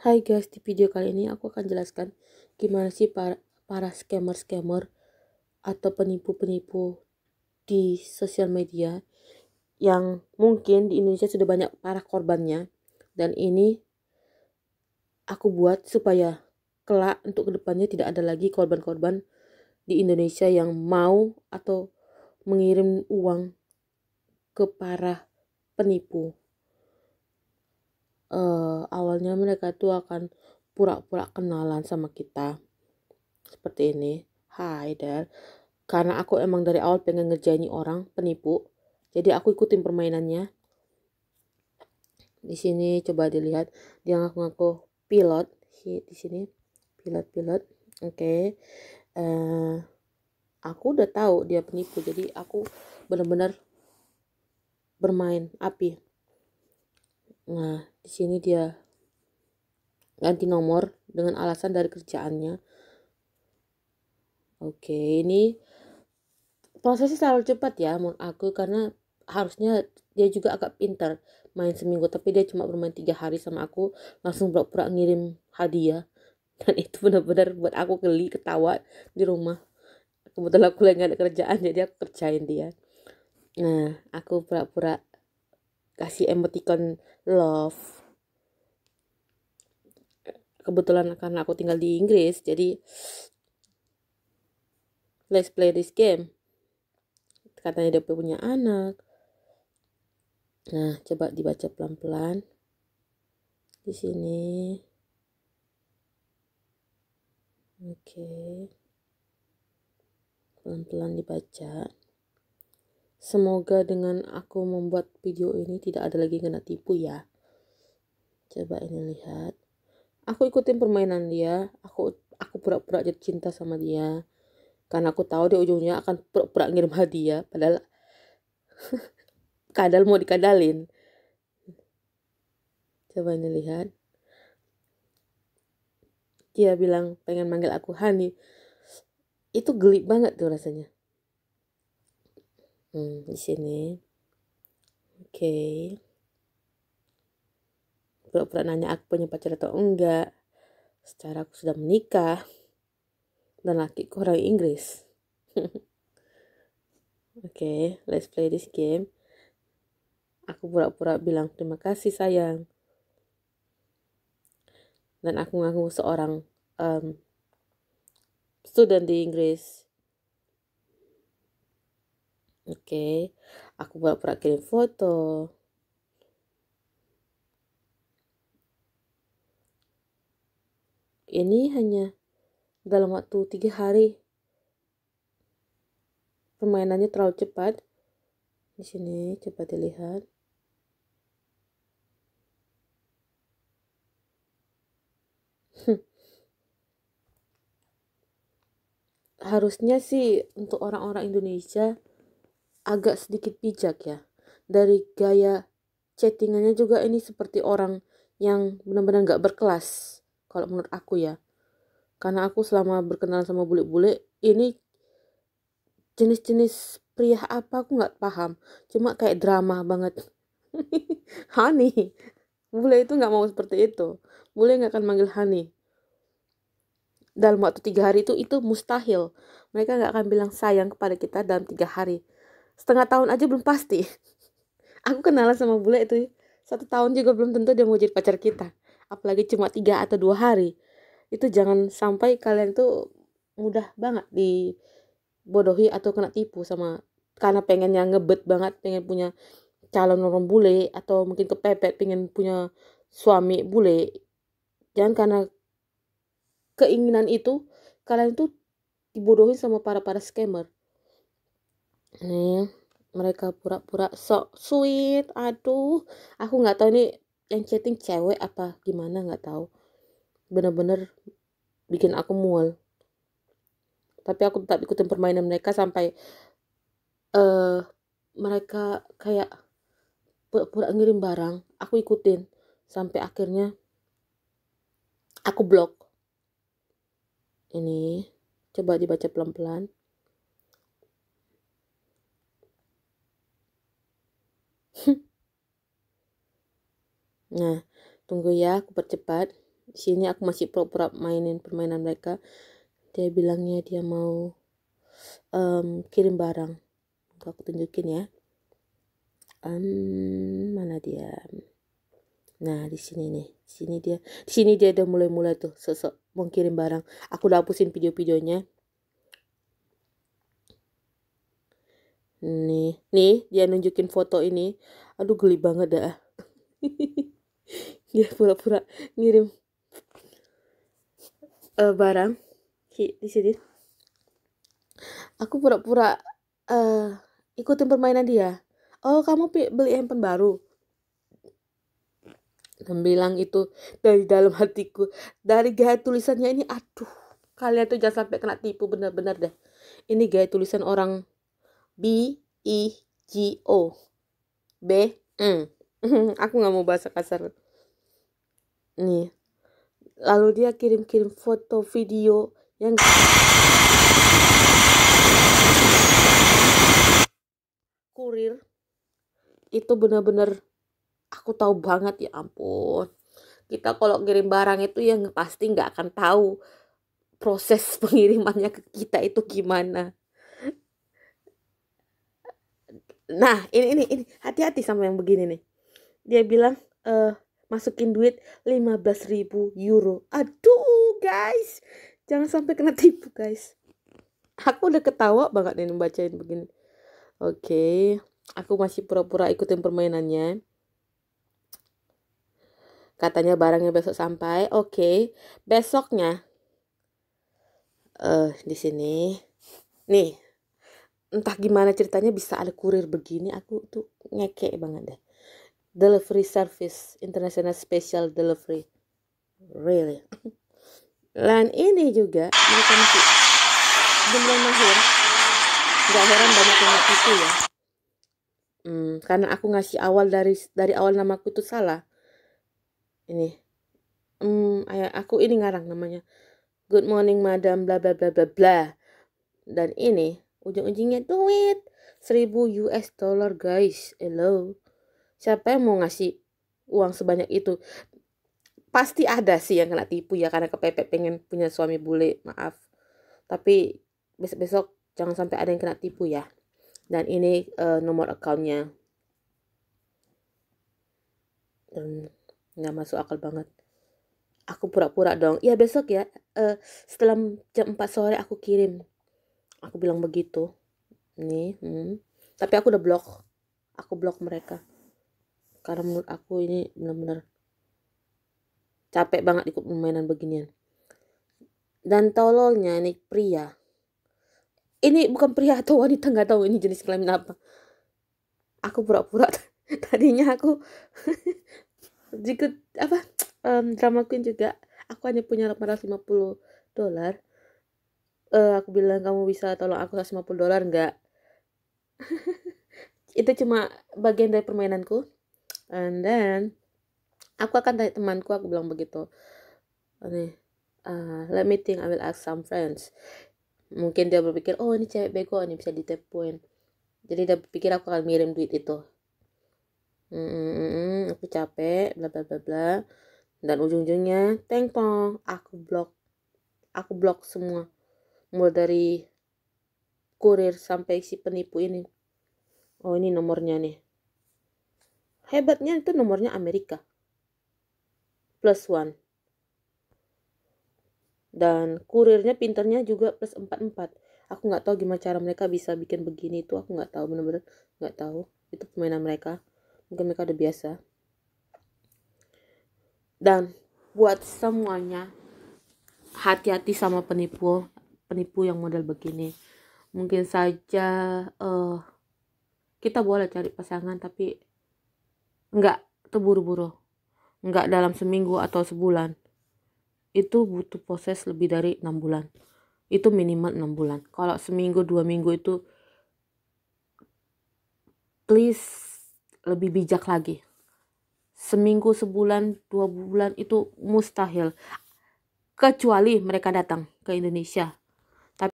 Hai guys, di video kali ini aku akan jelaskan gimana sih para, para scammer-scammer atau penipu-penipu di sosial media yang mungkin di Indonesia sudah banyak para korbannya dan ini aku buat supaya kelak untuk kedepannya tidak ada lagi korban-korban di Indonesia yang mau atau mengirim uang ke para penipu uh, awalnya mereka tuh akan pura-pura kenalan sama kita seperti ini hi there karena aku emang dari awal pengen ngerjain orang penipu jadi aku ikutin permainannya di sini coba dilihat dia ngaku-ngaku pilot di sini pilot pilot oke okay. uh, eh, aku udah tahu dia penipu jadi aku benar-benar bermain api Nah, di sini dia ganti nomor dengan alasan dari kerjaannya. Oke, ini prosesnya selalu cepat ya menurut aku karena harusnya dia juga agak pinter main seminggu tapi dia cuma bermain tiga hari sama aku langsung pura-pura ngirim hadiah dan itu benar-benar buat aku geli ketawa di rumah kebetulan aku lagi gak ada kerjaan jadi aku kerjain dia nah aku pura-pura kasih emoticon love kebetulan karena aku tinggal di Inggris jadi let's play this game katanya dia punya anak nah coba dibaca pelan-pelan di sini oke okay. pelan-pelan dibaca Semoga dengan aku membuat video ini tidak ada lagi kena tipu ya. Coba ini lihat. Aku ikutin permainan dia. Aku aku pura-pura jatuh cinta sama dia. Karena aku tahu di ujungnya akan pura-pura ngirim hadiah. Padahal kadal mau dikadalin. Coba ini lihat. Dia bilang pengen manggil aku Hani. Itu geli banget tuh rasanya hmm, di sini oke okay. pura-pura nanya aku punya pacar atau enggak secara aku sudah menikah dan laki ku orang Inggris oke okay, let's play this game aku pura-pura bilang terima kasih sayang dan aku ngaku seorang um, student di Inggris oke okay. aku buat pura kirim foto ini hanya dalam waktu tiga hari permainannya terlalu cepat di sini coba dilihat harusnya sih untuk orang-orang Indonesia agak sedikit bijak ya. Dari gaya chattingannya juga ini seperti orang yang benar-benar gak berkelas kalau menurut aku ya. Karena aku selama berkenalan sama bule-bule ini jenis-jenis pria apa aku gak paham. Cuma kayak drama banget. honey, bule itu gak mau seperti itu. Bule gak akan manggil honey. Dalam waktu tiga hari itu itu mustahil. Mereka nggak akan bilang sayang kepada kita dalam tiga hari setengah tahun aja belum pasti aku kenalan sama bule itu satu tahun juga belum tentu dia mau jadi pacar kita apalagi cuma tiga atau dua hari itu jangan sampai kalian tuh mudah banget dibodohi atau kena tipu sama karena pengennya ngebet banget pengen punya calon orang bule atau mungkin kepepet pengen punya suami bule jangan karena keinginan itu kalian tuh dibodohin sama para para scammer nih mereka pura-pura sok sweet aduh aku nggak tahu ini yang chatting cewek apa gimana nggak tahu bener-bener bikin aku mual tapi aku tetap ikutin permainan mereka sampai uh, mereka kayak pura-pura ngirim barang aku ikutin sampai akhirnya aku blok ini coba dibaca pelan-pelan nah, tunggu ya, aku percepat. Di sini aku masih pura-pura mainin permainan mereka. Dia bilangnya dia mau um, kirim barang. Aku tunjukin ya. Um, mana dia? Nah, di sini nih. Di sini dia, di sini dia udah mulai-mulai tuh sosok mau kirim barang. Aku udah hapusin video-videonya. Nih, nih dia nunjukin foto ini. Aduh geli banget dah. dia pura-pura ngirim uh, barang di sini. Aku pura-pura uh, ikutin permainan dia. Oh, kamu beli handphone baru. Dan bilang itu dari dalam hatiku. Dari gaya tulisannya ini, aduh. Kalian tuh jangan sampai kena tipu bener-bener dah Ini gaya tulisan orang B E G O B M aku nggak mau bahasa kasar nih lalu dia kirim-kirim foto video yang kurir itu benar-benar aku tahu banget ya ampun kita kalau kirim barang itu yang pasti nggak akan tahu proses pengirimannya ke kita itu gimana nah ini ini ini hati-hati sama yang begini nih dia bilang eh masukin duit 15.000 euro aduh guys jangan sampai kena tipu guys aku udah ketawa banget nih membacain begini oke okay. aku masih pura-pura ikutin permainannya katanya barangnya besok sampai oke okay. besoknya eh uh, di sini nih entah gimana ceritanya bisa ada kurir begini aku tuh ngeke banget deh delivery service international special delivery really dan ini juga mereka masih belum mahir nggak heran banyak yang itu ya hmm, karena aku ngasih awal dari dari awal namaku tuh salah ini hmm, aku ini ngarang namanya good morning madam bla bla bla bla bla dan ini ujung-ujungnya duit 1000 US dollar guys hello siapa yang mau ngasih uang sebanyak itu pasti ada sih yang kena tipu ya karena kepepet pengen punya suami bule maaf tapi besok-besok jangan sampai ada yang kena tipu ya dan ini uh, nomor accountnya nggak masuk akal banget aku pura-pura dong ya besok ya uh, setelah jam 4 sore aku kirim aku bilang begitu nih hmm. tapi aku udah blok aku blok mereka karena menurut aku ini benar-benar capek banget ikut permainan beginian dan tololnya ini pria ini bukan pria atau wanita nggak tahu ini jenis kelamin apa aku pura-pura tadinya aku jikut apa um, drama queen juga aku hanya punya 850 dolar uh, aku bilang kamu bisa tolong aku 150 dolar enggak itu cuma bagian dari permainanku and then aku akan tanya temanku aku bilang begitu nih eh, uh, let me think I will ask some friends mungkin dia berpikir oh ini cewek bego ini bisa ditepuin jadi dia berpikir aku akan mirim duit itu mm -mm, aku capek bla bla bla bla dan ujung-ujungnya tengpong aku blok aku blok semua mulai dari kurir sampai si penipu ini oh ini nomornya nih hebatnya itu nomornya Amerika plus one dan kurirnya pinternya juga plus empat empat aku nggak tahu gimana cara mereka bisa bikin begini itu aku nggak tahu bener-bener nggak tahu itu permainan mereka mungkin mereka udah biasa dan buat semuanya hati-hati sama penipu penipu yang model begini mungkin saja uh, kita boleh cari pasangan tapi nggak terburu-buru nggak dalam seminggu atau sebulan itu butuh proses lebih dari enam bulan itu minimal enam bulan kalau seminggu dua minggu itu please lebih bijak lagi seminggu sebulan dua bulan itu mustahil kecuali mereka datang ke Indonesia